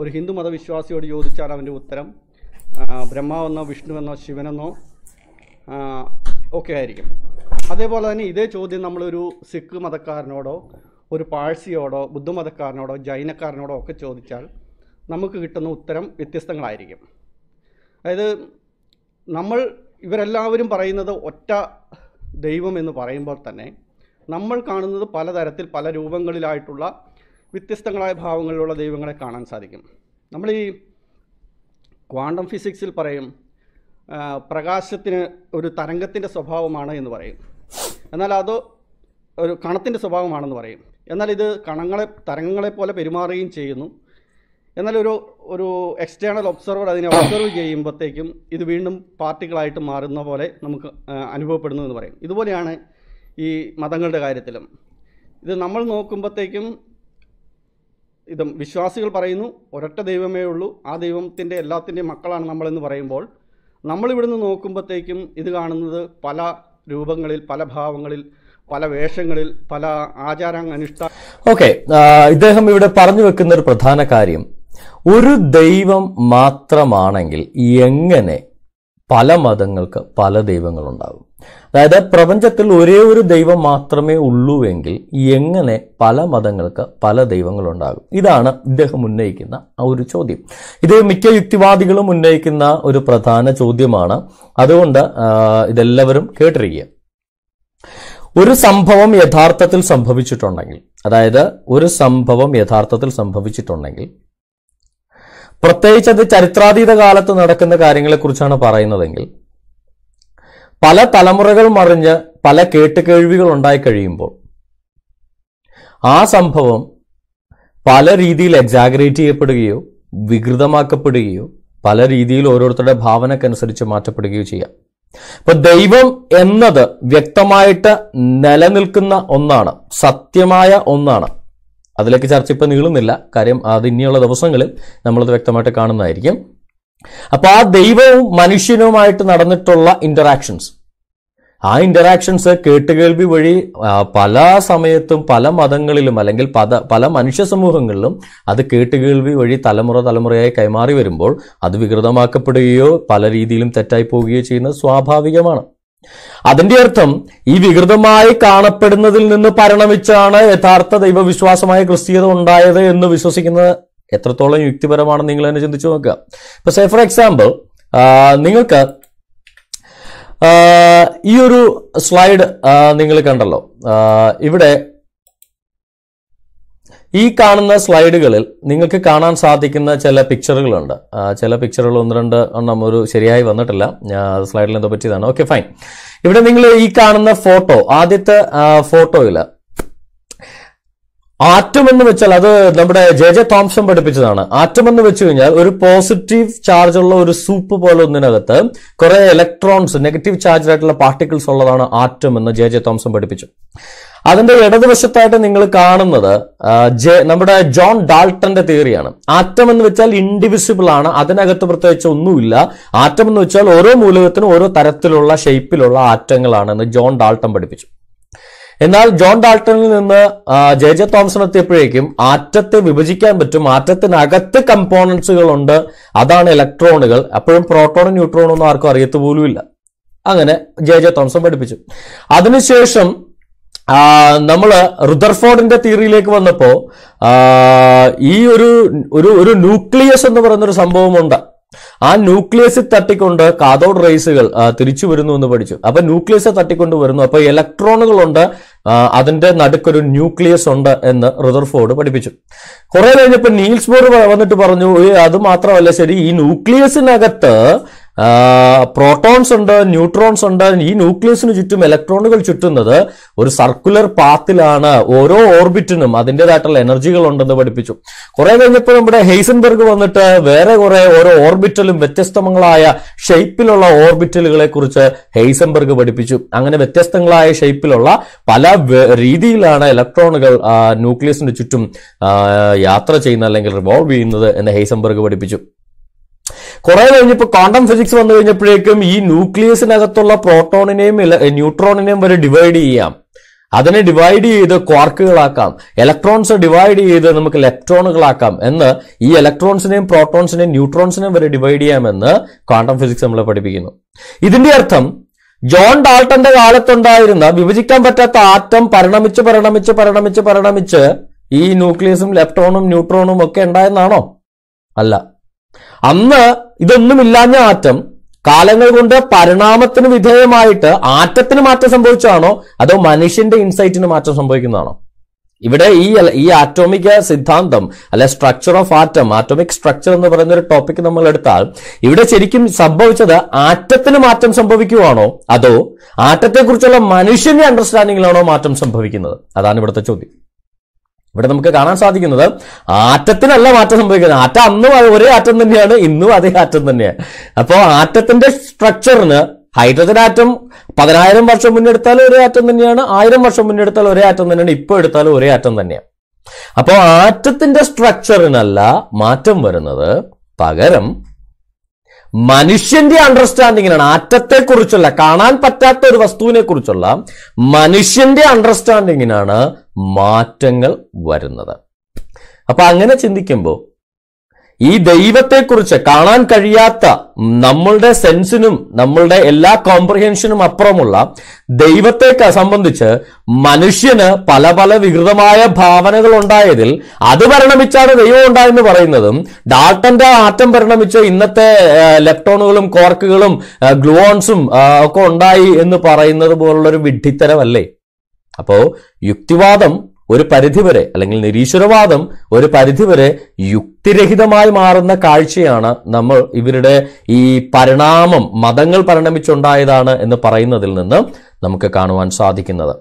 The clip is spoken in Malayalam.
ഒരു ഹിന്ദു മതവിശ്വാസിയോട് ചോദിച്ചാൽ അവൻ്റെ ഉത്തരം ബ്രഹ്മാവെന്നോ വിഷ്ണുവെന്നോ ശിവനെന്നോ ഒക്കെ ആയിരിക്കും അതേപോലെ തന്നെ ഇതേ ചോദ്യം നമ്മളൊരു സിഖ് മതക്കാരനോടോ ഒരു പാഴ്സിയോടോ ബുദ്ധമതക്കാരനോടോ ജൈനക്കാരനോടോ ഒക്കെ ചോദിച്ചാൽ നമുക്ക് കിട്ടുന്ന ഉത്തരം വ്യത്യസ്തങ്ങളായിരിക്കും അതായത് നമ്മൾ ഇവരെല്ലാവരും പറയുന്നത് ഒറ്റ ദൈവം എന്ന് പറയുമ്പോൾ തന്നെ നമ്മൾ കാണുന്നത് പലതരത്തിൽ പല രൂപങ്ങളിലായിട്ടുള്ള വ്യത്യസ്തങ്ങളായ ഭാവങ്ങളിലുള്ള ദൈവങ്ങളെ കാണാൻ സാധിക്കും നമ്മൾ ഈ ക്വാണ്ടം ഫിസിക്സിൽ പറയും പ്രകാശത്തിന് ഒരു തരംഗത്തിൻ്റെ സ്വഭാവമാണ് എന്ന് പറയും എന്നാൽ അത് ഒരു കണത്തിൻ്റെ സ്വഭാവമാണെന്ന് പറയും എന്നാൽ ഇത് കണങ്ങളെ തരംഗങ്ങളെ പോലെ പെരുമാറുകയും ചെയ്യുന്നു എന്നാൽ ഒരു ഒരു എക്സ്റ്റേണൽ ഒബ്സർവർ അതിനെ ഒബ്സർവ് ചെയ്യുമ്പോഴത്തേക്കും ഇത് വീണ്ടും പാർട്ടികളായിട്ട് മാറുന്ന പോലെ നമുക്ക് അനുഭവപ്പെടുന്നു എന്ന് പറയും ഇതുപോലെയാണ് ഈ മതങ്ങളുടെ കാര്യത്തിലും ഇത് നമ്മൾ നോക്കുമ്പോഴത്തേക്കും ഇതും വിശ്വാസികൾ പറയുന്നു ഒരൊറ്റ ദൈവമേ ഉള്ളൂ ആ ദൈവത്തിൻ്റെ എല്ലാത്തിൻ്റെയും മക്കളാണ് നമ്മളെന്ന് പറയുമ്പോൾ നമ്മളിവിടുന്ന് നോക്കുമ്പോഴത്തേക്കും ഇത് കാണുന്നത് പല രൂപങ്ങളിൽ പല ഭാവങ്ങളിൽ പല വേഷങ്ങളിൽ പല ആചാരങ്ങൾ അനുഷ്ഠ ഓക്കെ ഇദ്ദേഹം ഇവിടെ പറഞ്ഞു വെക്കുന്ന ഒരു പ്രധാന കാര്യം ഒരു ദൈവം മാത്രമാണെങ്കിൽ എങ്ങനെ പല മതങ്ങൾക്ക് പല ദൈവങ്ങളുണ്ടാകും അതായത് പ്രപഞ്ചത്തിൽ ഒരേ ഒരു ദൈവം മാത്രമേ ഉള്ളൂവെങ്കിൽ എങ്ങനെ പല മതങ്ങൾക്ക് പല ദൈവങ്ങളുണ്ടാകും ഇതാണ് ഇദ്ദേഹം ഉന്നയിക്കുന്ന ആ ഒരു ചോദ്യം ഇത് മിക്ക യുക്തിവാദികളും ഉന്നയിക്കുന്ന ഒരു പ്രധാന ചോദ്യമാണ് അതുകൊണ്ട് ഇതെല്ലാവരും കേട്ടിരിക്കുക ഒരു സംഭവം യഥാർത്ഥത്തിൽ സംഭവിച്ചിട്ടുണ്ടെങ്കിൽ അതായത് ഒരു സംഭവം യഥാർത്ഥത്തിൽ സംഭവിച്ചിട്ടുണ്ടെങ്കിൽ പ്രത്യേകിച്ച് അത് ചരിത്രാതീത കാലത്ത് നടക്കുന്ന കാര്യങ്ങളെക്കുറിച്ചാണ് പറയുന്നതെങ്കിൽ പല തലമുറകൾ മറിഞ്ഞ് പല കേട്ടുകേഴ്വികൾ ഉണ്ടായി കഴിയുമ്പോൾ ആ സംഭവം പല രീതിയിൽ എക്സാഗ്രേറ്റ് ചെയ്യപ്പെടുകയോ വികൃതമാക്കപ്പെടുകയോ പല രീതിയിൽ ഓരോരുത്തരുടെ ഭാവനക്കനുസരിച്ച് മാറ്റപ്പെടുകയോ ചെയ്യാം ഇപ്പൊ ദൈവം എന്നത് വ്യക്തമായിട്ട് നിലനിൽക്കുന്ന ഒന്നാണ് സത്യമായ ഒന്നാണ് അതിലേക്ക് ചർച്ച ഇപ്പം നീളുന്നില്ല കാര്യം അത് ഇനിയുള്ള ദിവസങ്ങളിൽ നമ്മളത് വ്യക്തമായിട്ട് കാണുന്നതായിരിക്കും അപ്പൊ ആ ദൈവവും മനുഷ്യനുമായിട്ട് നടന്നിട്ടുള്ള ഇന്ററാക്ഷൻസ് ആ ഇന്ററാക്ഷൻസ് കേട്ടുകേൾവി വഴി പല സമയത്തും പല മതങ്ങളിലും അല്ലെങ്കിൽ പല പല മനുഷ്യ സമൂഹങ്ങളിലും അത് കേട്ടുകേൾവി വഴി തലമുറ തലമുറയായി കൈമാറി വരുമ്പോൾ അത് വികൃതമാക്കപ്പെടുകയോ പല രീതിയിലും തെറ്റായി പോവുകയോ ചെയ്യുന്നത് സ്വാഭാവികമാണ് അതിന്റെ അർത്ഥം ഈ വികൃതമായി കാണപ്പെടുന്നതിൽ നിന്ന് പരിണമിച്ചാണ് യഥാർത്ഥ ദൈവവിശ്വാസമായ ക്രിസ്തീയത ഉണ്ടായത് എന്ന് വിശ്വസിക്കുന്ന എത്രത്തോളം യുക്തിപരമാണെന്ന് നിങ്ങൾ തന്നെ ചിന്തിച്ചു നോക്കുക ഇപ്പൊ സേ ഫോർ എക്സാമ്പിൾ നിങ്ങൾക്ക് ഈ ഒരു സ്ലൈഡ് നിങ്ങൾ കണ്ടല്ലോ ഇവിടെ ഈ കാണുന്ന സ്ലൈഡുകളിൽ നിങ്ങൾക്ക് കാണാൻ സാധിക്കുന്ന ചില പിക്ചറുകളുണ്ട് ചില പിക്ചറുകൾ ഒന്ന് രണ്ട് എണ്ണം ഒരു ശരിയായി വന്നിട്ടില്ല സ്ലൈഡിൽ എന്തോ പറ്റിയതാണ് ഓക്കെ ഫൈൻ ഇവിടെ നിങ്ങൾ ഈ കാണുന്ന ഫോട്ടോ ആദ്യത്തെ ഫോട്ടോയിൽ ആറ്റം എന്ന് വെച്ചാൽ അത് നമ്മുടെ ജെ ജെ തോംസൺ പഠിപ്പിച്ചതാണ് ആറ്റം എന്ന് വെച്ച് കഴിഞ്ഞാൽ ഒരു പോസിറ്റീവ് ചാർജ് ഉള്ള ഒരു സൂപ്പ് പോലെ ഒന്നിനകത്ത് കുറെ ഇലക്ട്രോൺസ് നെഗറ്റീവ് ചാർജ് ആയിട്ടുള്ള പാർട്ടിക്കിൾസ് ഉള്ളതാണ് ആറ്റം എന്ന് ജെ ജെ തോംസൺ പഠിപ്പിച്ചു അതിന്റെ ഇടതുവശത്തായിട്ട് നിങ്ങൾ കാണുന്നത് നമ്മുടെ ജോൺ ഡാൾട്ടന്റെ തിയറിയാണ് ആറ്റം എന്ന് വെച്ചാൽ ഇൻഡിവിസിബിൾ ആണ് അതിനകത്ത് പ്രത്യേകിച്ച് ഒന്നുമില്ല ആറ്റം എന്ന് വെച്ചാൽ ഓരോ മൂലകത്തിനും ഓരോ തരത്തിലുള്ള ഷേപ്പിലുള്ള ആറ്റങ്ങളാണെന്ന് ജോൺ ഡാൾട്ടൻ പഠിപ്പിച്ചു എന്നാൽ ജോൺ ഡാൾട്ടണിൽ നിന്ന് ജെ ജെ തോംസൺ എത്തിയപ്പോഴേക്കും ആറ്റത്തെ വിഭജിക്കാൻ പറ്റും ആറ്റത്തിനകത്ത് കമ്പോണൻസുകൾ ഉണ്ട് അതാണ് ഇലക്ട്രോണുകൾ അപ്പോഴും പ്രോട്ടോണും ന്യൂട്രോണും ഒന്നും ആർക്കും അറിയത്ത് പോലുമില്ല അങ്ങനെ ജെ ജെ തോംസൺ പഠിപ്പിച്ചു അതിനുശേഷം നമ്മൾ റുദർഫോർഡിന്റെ തിയറിയിലേക്ക് വന്നപ്പോൾ ഈ ഒരു ഒരു ഒരു ന്യൂക്ലിയസ് എന്ന് പറയുന്നൊരു സംഭവമുണ്ട് ആ ന്യൂക്ലിയസ് തട്ടിക്കൊണ്ട് കാതോഡ് റേസുകൾ തിരിച്ചു വരുന്നു എന്ന് പഠിച്ചു അപ്പൊ ന്യൂക്ലിയസ് തട്ടിക്കൊണ്ട് വരുന്നു അപ്പൊ ഇലക്ട്രോണുകളുണ്ട് അതിന്റെ നടുക്കൊരു ന്യൂക്ലിയസ് ഉണ്ട് എന്ന് റുദർഫോർഡ് പഠിപ്പിച്ചു കുറെ കഴിഞ്ഞപ്പോൾ നീൽസ് ബോർ വന്നിട്ട് പറഞ്ഞു അത് മാത്രമല്ല ശരി ഈ ന്യൂക്ലിയസിനകത്ത് പ്രോട്ടോൺസ് ഉണ്ട് ന്യൂട്രോൺസ് ഉണ്ട് ഈ ന്യൂക്ലിയസിന് ചുറ്റും ഇലക്ട്രോണുകൾ ചുറ്റുന്നത് ഒരു സർക്കുലർ പാത്തിലാണ് ഓരോ ഓർബിറ്റിനും അതിൻ്റെതായിട്ടുള്ള എനർജികൾ ഉണ്ടെന്ന് പഠിപ്പിച്ചു കുറെ കഴിഞ്ഞപ്പോൾ നമ്മുടെ ഹെയ്സൻബർഗ് വന്നിട്ട് വേറെ കുറെ ഓരോ ഓർബിറ്റലും വ്യത്യസ്തങ്ങളായ ഷേപ്പിലുള്ള ഓർബിറ്റലുകളെ കുറിച്ച് ഹെയ്സൻബർഗ് പഠിപ്പിച്ചു അങ്ങനെ വ്യത്യസ്തങ്ങളായ ഷേപ്പിലുള്ള പല രീതിയിലാണ് ഇലക്ട്രോണുകൾ ന്യൂക്ലിയസിന് ചുറ്റും യാത്ര ചെയ്യുന്ന അല്ലെങ്കിൽ റിവോൾവ് ചെയ്യുന്നത് എന്ന് ഹെയ്സൻബർഗ് പഠിപ്പിച്ചു കുറെ കഴിഞ്ഞപ്പോൾ ക്വാണ്ടം ഫിസിക്സ് വന്നു കഴിഞ്ഞപ്പോഴേക്കും ഈ ന്യൂക്ലിയസിനകത്തുള്ള പ്രോട്ടോണിനെയും ന്യൂട്രോണിനെയും വരെ ഡിവൈഡ് ചെയ്യാം അതിനെ ഡിവൈഡ് ചെയ്ത് ക്വാർക്കുകളാക്കാം ഇലക്ട്രോൺസ് ഡിവൈഡ് ചെയ്ത് നമുക്ക് ഇലക്ട്രോണുകളാക്കാം എന്ന് ഈ ഇലക്ട്രോൺസിനെയും പ്രോട്ടോൺസിനെയും ന്യൂട്രോൺസിനെയും വരെ ഡിവൈഡ് ചെയ്യാമെന്ന് ക്വാണ്ടം ഫിസിക്സ് നമ്മളെ പഠിപ്പിക്കുന്നു ഇതിന്റെ അർത്ഥം ജോൺ ഡാൾട്ടന്റെ കാലത്തുണ്ടായിരുന്ന വിഭജിക്കാൻ പറ്റാത്ത ആറ്റം പരിണമിച്ച് പരിണമിച്ച് പരിണമിച്ച് പരിണമിച്ച് ഈ ന്യൂക്ലിയസും ഇലക്ട്രോണും ന്യൂട്രോണും ഒക്കെ ഉണ്ടായെന്നാണോ അല്ല അന്ന് ഇതൊന്നുമില്ലാഞ്ഞ ആറ്റം കാലങ്ങൾ കൊണ്ട് പരിണാമത്തിന് വിധേയമായിട്ട് ആറ്റത്തിന് മാറ്റം സംഭവിച്ചതാണോ അതോ മനുഷ്യന്റെ ഇൻസൈറ്റിന് മാറ്റം സംഭവിക്കുന്നതാണോ ഇവിടെ ഈ ഈ ആറ്റോമിക സിദ്ധാന്തം അല്ലെ structure of atom atomic structure എന്ന് പറയുന്ന ഒരു ടോപ്പിക് നമ്മൾ എടുത്താൽ ഇവിടെ ശരിക്കും സംഭവിച്ചത് ആറ്റത്തിന് മാറ്റം സംഭവിക്കുവാണോ അതോ ആറ്റത്തെക്കുറിച്ചുള്ള മനുഷ്യന്റെ അണ്ടർസ്റ്റാൻഡിങ്ങിലാണോ മാറ്റം സംഭവിക്കുന്നത് അതാണ് ഇവിടുത്തെ ചോദ്യം ഇവിടെ നമുക്ക് കാണാൻ സാധിക്കുന്നത് ആറ്റത്തിനല്ല മാറ്റം സംഭവിക്കുന്നത് ആറ്റ അന്നും ഒരേ ആറ്റം തന്നെയാണ് ഇന്നും അതേ ആറ്റം തന്നെയാണ് അപ്പോൾ ആറ്റത്തിന്റെ സ്ട്രക്ചറിന് ഹൈഡ്രജൻ ആറ്റം പതിനായിരം വർഷം മുന്നെടുത്താലും ഒരേ ആറ്റം തന്നെയാണ് ആയിരം വർഷം മുന്നെടുത്താലും ഒരേ ആറ്റം തന്നെയാണ് ഇപ്പോൾ എടുത്താലും ഒരേ ആറ്റം തന്നെയാണ് അപ്പോൾ ആറ്റത്തിന്റെ സ്ട്രക്ചറിനല്ല മാറ്റം വരുന്നത് പകരം മനുഷ്യന്റെ അണ്ടർസ്റ്റാൻഡിങ്ങിനാണ് ആറ്റത്തെക്കുറിച്ചുള്ള കാണാൻ പറ്റാത്ത ഒരു വസ്തുവിനെ കുറിച്ചുള്ള മനുഷ്യന്റെ അണ്ടർസ്റ്റാൻഡിങ്ങിനാണ് മാറ്റങ്ങൾ വരുന്നത് അപ്പൊ അങ്ങനെ ചിന്തിക്കുമ്പോൾ ഈ ദൈവത്തെക്കുറിച്ച് കാണാൻ കഴിയാത്ത നമ്മളുടെ സെൻസിനും നമ്മളുടെ എല്ലാ കോംപ്രഹെൻഷനും അപ്പുറമുള്ള ദൈവത്തെ സംബന്ധിച്ച് മനുഷ്യന് പല പല വികൃതമായ ഭാവനകൾ ഉണ്ടായതിൽ അത് പരിണമിച്ചാണ് ദൈവം ഉണ്ടായെന്ന് പറയുന്നതും ഡാൾട്ടന്റെ ആറ്റം പരിണമിച്ച് ഇന്നത്തെ ലെപ്ടോണുകളും കോർക്കുകളും ഗ്ലുവോൺസും ഒക്കെ ഉണ്ടായി എന്ന് പറയുന്നത് പോലുള്ളൊരു വിഡ്ഢിത്തരമല്ലേ അപ്പോൾ യുക്തിവാദം ഒരു പരിധിവരെ അല്ലെങ്കിൽ നിരീശ്വരവാദം ഒരു പരിധിവരെ യുക്തിരഹിതമായി മാറുന്ന കാഴ്ചയാണ് നമ്മൾ ഇവരുടെ ഈ പരിണാമം മതങ്ങൾ പരിണമിച്ചുണ്ടായതാണ് എന്ന് പറയുന്നതിൽ നിന്ന് നമുക്ക് കാണുവാൻ സാധിക്കുന്നത്